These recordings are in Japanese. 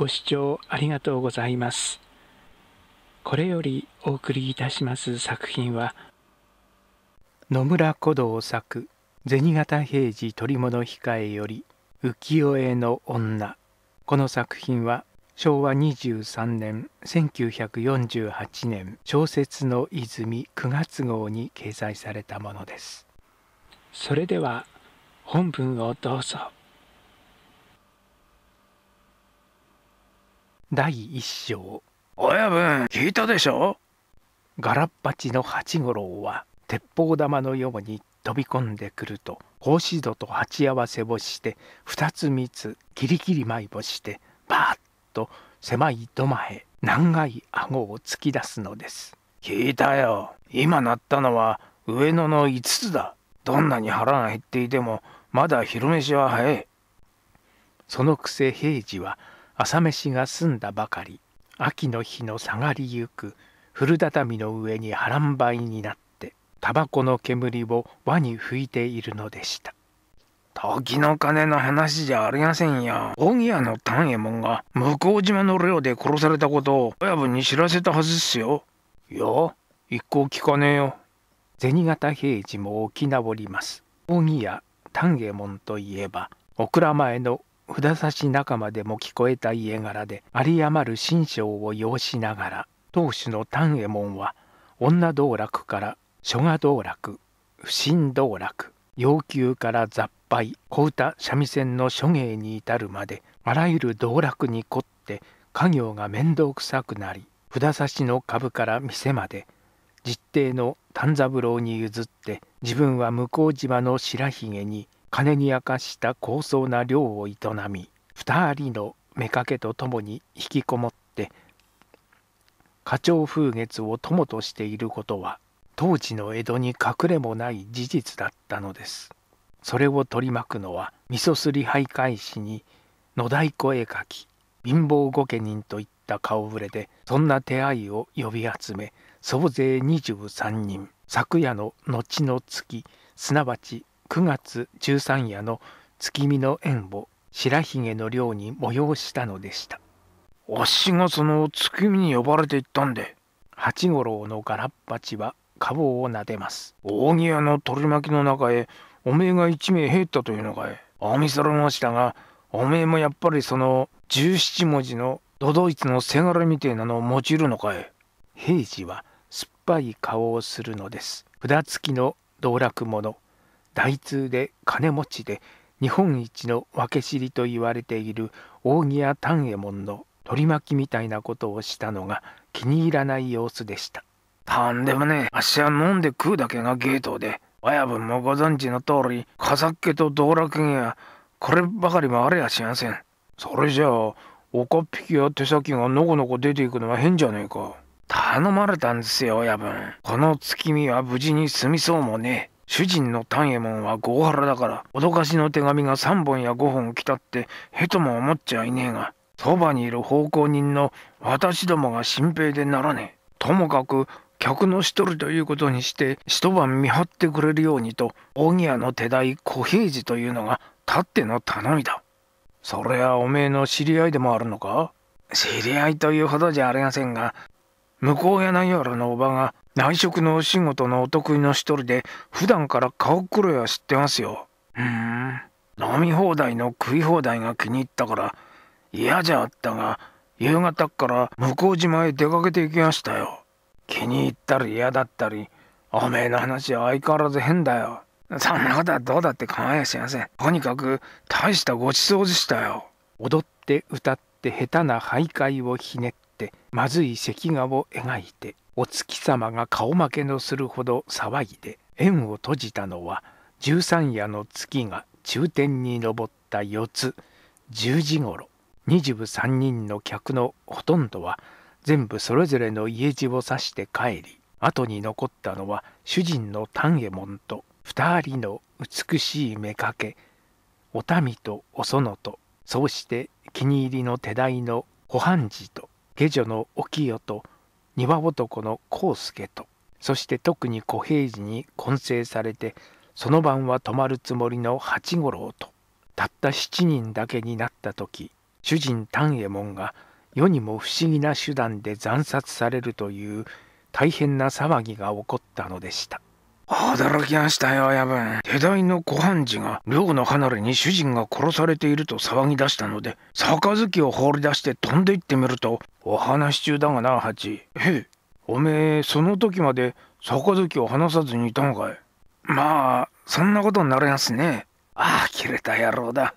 ご視聴ありがとうございます。これよりお送りいたします作品は野村古道作「銭形平次取物控え」より「浮世絵の女」この作品は昭和23年1948年小説の泉9月号に掲載されたものです。それでは本文をどうぞ。第一章親分聞いたでしょガラッパチの八五郎は鉄砲玉のように飛び込んでくると格子戸と鉢合わせをして二つ三つキリキリ舞をしてバーッと狭い土間へ長い顎を突き出すのです聞いたよ今鳴ったのは上野の5つだどんなに腹が減っていてもまだ昼飯は早いそのくせ平次は朝飯が済んだばかり秋の日の下がりゆく古畳の上に波乱灰になってタバコの煙を輪に吹いているのでした時の金の話じゃありませんや荻屋の丹右衛門が向島の寮で殺されたことを親分に知らせたはずっすよいや一向聞かねえよ銭形平次も起き直ります荻屋丹右衛門といえばお蔵前の札差し仲間でも聞こえた家柄で有り余る心象を要しながら当主の丹右衛門は女道楽から諸画道楽不審道楽要求から雑敗小唄三味線の諸芸に至るまであらゆる道楽に凝って家業が面倒くさくなり札差しの株から店まで実弟の丹三郎に譲って自分は向島の白ひげに金に明かした高層な寮を営み2人の妾と共に引きこもって花鳥風月を友としていることは当時の江戸に隠れもない事実だったのですそれを取り巻くのは味噌すり徘徊しに野太鼓絵描き貧乏御家人といった顔ぶれでそんな手合いを呼び集め総勢23人昨夜の後の月すなわち9月13夜の月見の縁を白ひげの寮に催したのでした。わしがその月見に呼ばれて行ったんで。八五郎のガラッパチは顔を撫でます。扇屋の取り巻きの中へおめえが一名入ったというのかい。おみそろましたが、おめえもやっぱりその十七文字のドドイツのせがれみてえなのを用いるのかい。平次は酸っぱい顔をするのです。札付きの道楽者。内通で金持ちで日本一の分け知りと言われている扇谷丹右衛門の取り巻きみたいなことをしたのが気に入らない様子でしたとんでもねえあっしは飲んで食うだけがゲートで親分もご存知の通り風っ気と道楽芸はこればかりもあれやしませんそれじゃあ岡っ引きや手先がのこのこ出ていくのは変じゃねえか頼まれたんですよ親分この月見は無事に済みそうもねえ主人の丹右衛門は郷原だから脅かしの手紙が3本や5本来たってへとも思っちゃいねえがそばにいる奉公人の私どもが心平でならねえともかく客の一人ということにして一晩見張ってくれるようにと荻屋の手代小平次というのがたっての頼みだそれはおめえの知り合いでもあるのか知り合いというほどじゃありませんが向こう柳原のおばが内職のお仕事のお得意の一人で普段から顔黒いは知ってますよふん飲み放題の食い放題が気に入ったから嫌じゃあったが夕方から向島へ出かけていきましたよ気に入ったり嫌だったりおめえの話は相変わらず変だよそんなことはどうだって構いやしませんとにかく大したごちそうでしたよ踊って歌って下手な徘徊をひねってまずい石画を描いてお月様が顔負けのするほど騒いで縁を閉じたのは十三夜の月が中天に昇った四つ10時ごろ23人の客のほとんどは全部それぞれの家路を指して帰り後に残ったのは主人の丹右衛門と二人の美しい妾お民とお園とそうして気に入りの手代の小判寺と下女のお清と庭男の康介とそして特に小平次に混成されてその晩は泊まるつもりの八五郎とたった七人だけになった時主人丹右衛門が世にも不思議な手段で惨殺されるという大変な騒ぎが起こったのでした。驚きましたよ親分手代の小判事が寮の離れに主人が殺されていると騒ぎ出したので杯を放り出して飛んで行ってみるとお話中だがなチ。へえおめえその時まで杯を離さずにいたのかいまあそんなことになりますねああ切れた野郎だ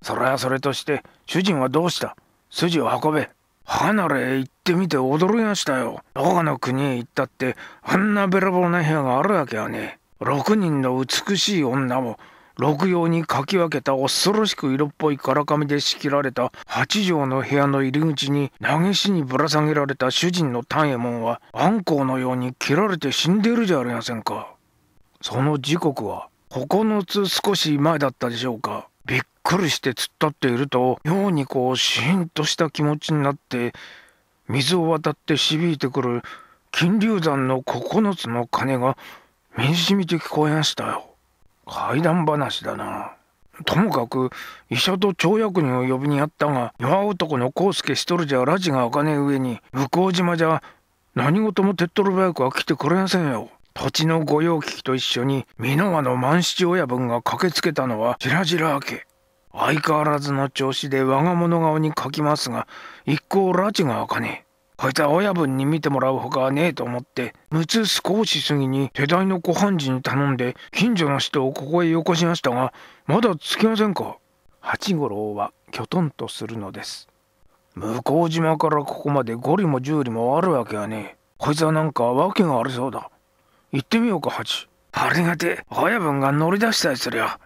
それはそれとして主人はどうした筋を運べ離れ行ってみて驚きましたよどこの国へ行ったってあんなべらぼうな部屋があるわけやね6人の美しい女を六葉にかき分けた恐ろしく色っぽいからかみで仕切られた八畳の部屋の入り口に投げしにぶら下げられた主人の丹右衛門はあんこうのように切られて死んでいるじゃありませんかその時刻は9つ少し前だったでしょうかくりして突っ立っていると妙にこうシーンとした気持ちになって水を渡って響いてくる金龍山の9つの鐘が身にしみて聞こえましたよ。怪談話だな。ともかく医者と町役人を呼びにやったが弱男の康介一人じゃラジが開かねえ上に向島じゃ何事も手っ取り早くは来てくれませんよ。土地の御用聞きと一緒に美濃和の万七親分が駆けつけたのはらじら明け相変わらずの調子で我が物顔に書きますが一向拉致が開かねえこいつは親分に見てもらうほかはねえと思ってむつ少し過ぎに手代の小判事に頼んで近所の人をここへよこしましたがまだ着きませんか八五郎はきょとんとするのです向島からここまで五里も十里もあるわけがねえこいつはなんか訳がありそうだ行ってみようか八ありがてえ親分が乗り出したりすりゃ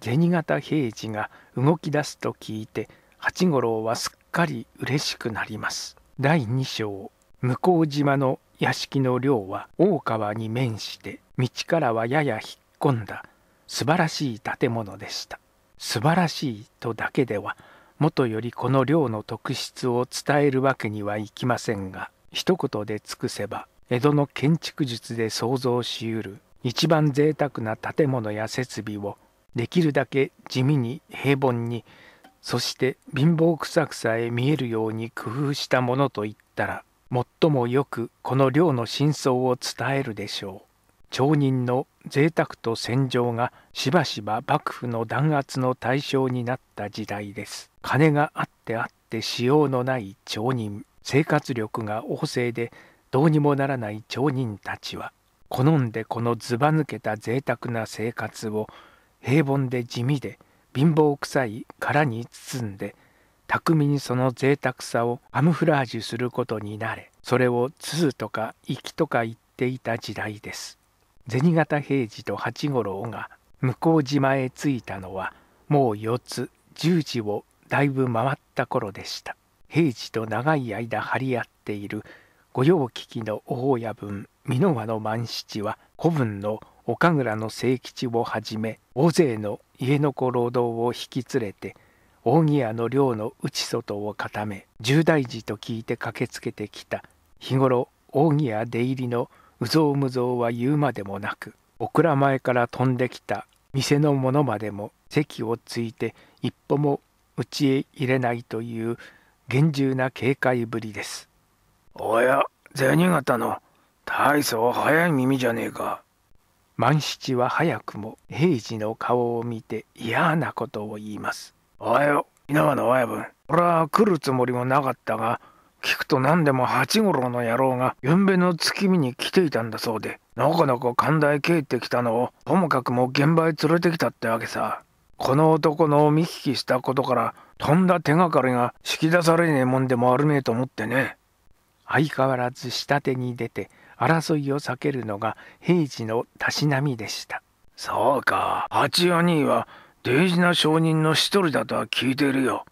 銭形平次が動き出すと聞いて八五郎はすっかり嬉しくなります第2章向島の屋敷の寮は大川に面して道からはやや引っ込んだ素晴らしい建物でした素晴らしいとだけではもとよりこの寮の特質を伝えるわけにはいきませんが一言で尽くせば江戸の建築術で想像しうる一番贅沢な建物や設備をできるだけ地味に平凡にそして貧乏くさくさえ見えるように工夫したものといったら最もよくこの量の真相を伝えるでしょう町人の贅沢と戦場がしばしば幕府の弾圧の対象になった時代です金があってあってしようのない町人生活力が旺盛でどうにもならない町人たちは好んでこのずば抜けた贅沢な生活を平凡で地味で貧乏臭い殻に包んで巧みにその贅沢さをアムフラージュすることになれそれを通とか粋とか言っていた時代です銭形平次と八五郎が向島へ着いたのはもう四つ十時をだいぶ回った頃でした平次と長い間張り合っている御用聞きの大親分濃和の万七は古文の岡倉の清吉をはじめ大勢の家の子労働を引き連れて扇屋の寮の内外を固め重大事と聞いて駆けつけてきた日頃扇屋出入りのうぞうむぞうは言うまでもなくお蔵前から飛んできた店の者までも席をついて一歩も家へ入れないという厳重な警戒ぶりです。おや銭形の大層早い耳じゃねえか。万七は早くも平次の顔を見て嫌なことを言います。おはよう、稲葉の親分。俺は来るつもりもなかったが、聞くと何でも八五郎の野郎がゆんべの月見に来ていたんだそうで、なかなか寛大帰ってきたのを、ともかくも現場へ連れてきたってわけさ。この男の見聞きしたことから、とんだ手がかりが引き出されねえもんでもあるねえと思ってね。相変わらず下手に出て争いを避けるのが平次のたしなみでしたそうか八お兄は大事な証人の一人だとは聞いてるよ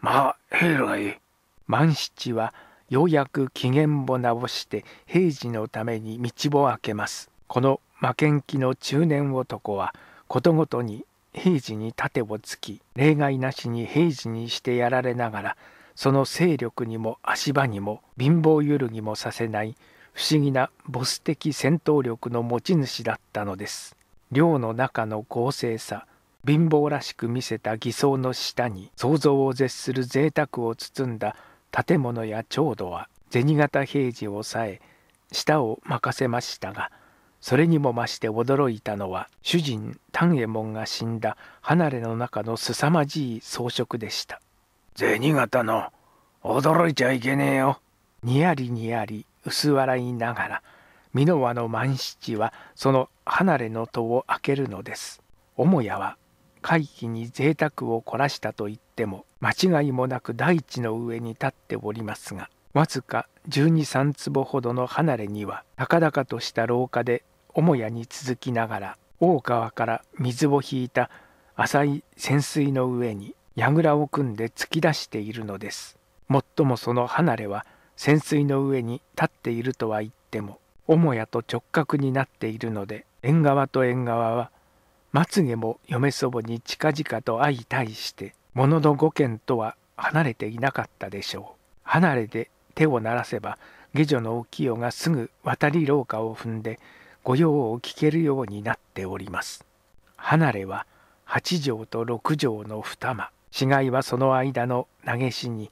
まあ平らがいい万七はようやく機嫌を直して平次のために道を開けますこの負けん気の中年男はことごとに平次に盾をつき例外なしに平次にしてやられながらその勢力にも足場にも貧乏揺るぎもさせない不思議なボス的戦闘力の持ち主だったのです。寮の中の豪勢さ貧乏らしく見せた偽装の下に想像を絶する贅沢を包んだ建物や調度は銭形平次を抑え舌を任せましたがそれにも増して驚いたのは主人丹右衛門が死んだ離れの中のすさまじい装飾でした銭形の驚いちゃいけねえよ。にやりにやり薄笑いながら美濃和の万七はその離れの戸を開けるのです。母屋は会期に贅沢を凝らしたと言っても間違いもなく大地の上に立っておりますがわずか1 2 3坪ほどの離れには高々とした廊下で母屋に続きながら大川から水を引いた浅い潜水の上に櫓を組んで突き出しているのです。もっともその離れは潜水の上に立っているとは言っても母屋と直角になっているので縁側と縁側はまつげも嫁祖母に近々と相対してものの五軒とは離れていなかったでしょう。離れで手を鳴らせば下女のお清がすぐ渡り廊下を踏んで御用を聞けるようになっております。離れは八畳と六畳の二間死骸はその間の投げ死に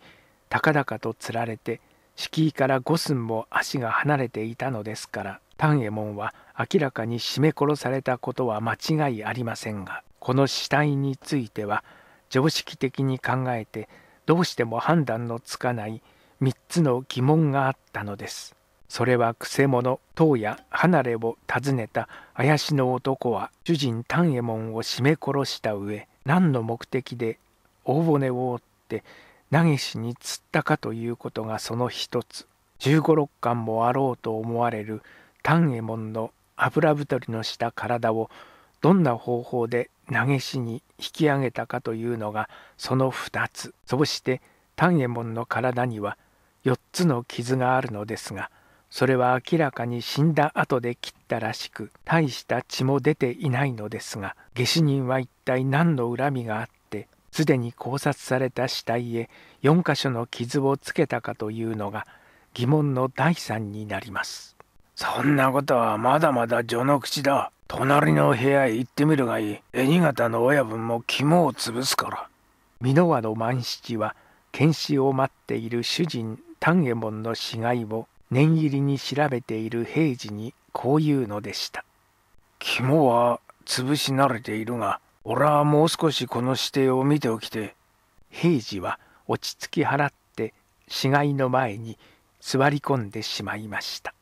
高々とつられて敷居から五寸も足が離れていたのですから丹右衛門は明らかに絞め殺されたことは間違いありませんがこの死体については常識的に考えてどうしても判断のつかない3つの疑問があったのです。それはくせ者当や離れを訪ねた怪しの男は主人丹右衛門を絞め殺した上何の目的で大骨を折って長しに釣ったかということがその一つ十五六巻もあろうと思われる丹右衛門の油太りのした体をどんな方法で投げしに引き上げたかというのがその2つそして丹右衛門の体には4つの傷があるのですがそれは明らかに死んだ後で切ったらしく大した血も出ていないのですが下手人は一体何の恨みがあっすでに考察された死体へ4箇所の傷をつけたかというのが疑問の第三になりますそんなことはまだまだ序の口だ隣の部屋へ行ってみるがいい銭形の親分も肝を潰すから箕輪の万七は検視を待っている主人丹右衛門の死骸を念入りに調べている平次にこう言うのでした肝は潰し慣れているが俺はもう少しこの指定を見ておきて。平次は落ち着き払って死骸の前に座り込んでしまいました。